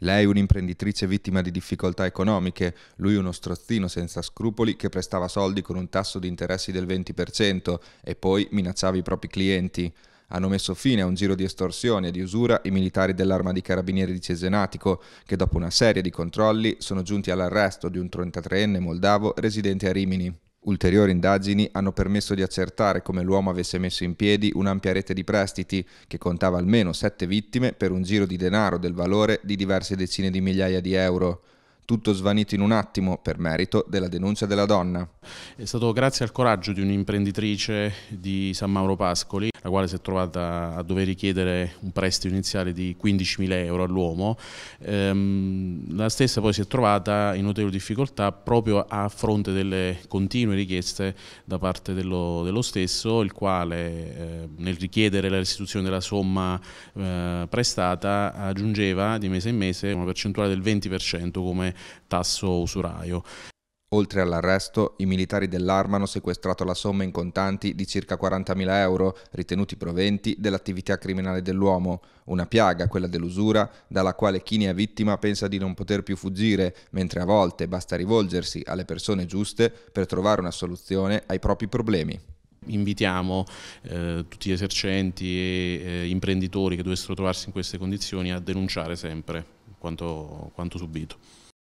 Lei un'imprenditrice vittima di difficoltà economiche, lui uno strozzino senza scrupoli che prestava soldi con un tasso di interessi del 20% e poi minacciava i propri clienti. Hanno messo fine a un giro di estorsione e di usura i militari dell'arma di carabinieri di Cesenatico, che dopo una serie di controlli sono giunti all'arresto di un 33enne moldavo residente a Rimini. Ulteriori indagini hanno permesso di accertare come l'uomo avesse messo in piedi un'ampia rete di prestiti che contava almeno sette vittime per un giro di denaro del valore di diverse decine di migliaia di euro. Tutto svanito in un attimo per merito della denuncia della donna. È stato grazie al coraggio di un'imprenditrice di San Mauro Pascoli, la quale si è trovata a dover richiedere un prestito iniziale di 15.000 euro all'uomo. Ehm, la stessa poi si è trovata in notevole difficoltà proprio a fronte delle continue richieste da parte dello, dello stesso, il quale ehm, nel richiedere la restituzione della somma eh, prestata aggiungeva di mese in mese una percentuale del 20% come tasso usuraio. Oltre all'arresto, i militari dell'arma hanno sequestrato la somma in contanti di circa 40.000 euro, ritenuti proventi dell'attività criminale dell'uomo, una piaga, quella dell'usura, dalla quale chi ne è vittima pensa di non poter più fuggire, mentre a volte basta rivolgersi alle persone giuste per trovare una soluzione ai propri problemi invitiamo eh, tutti gli esercenti e eh, imprenditori che dovessero trovarsi in queste condizioni a denunciare sempre quanto, quanto subito.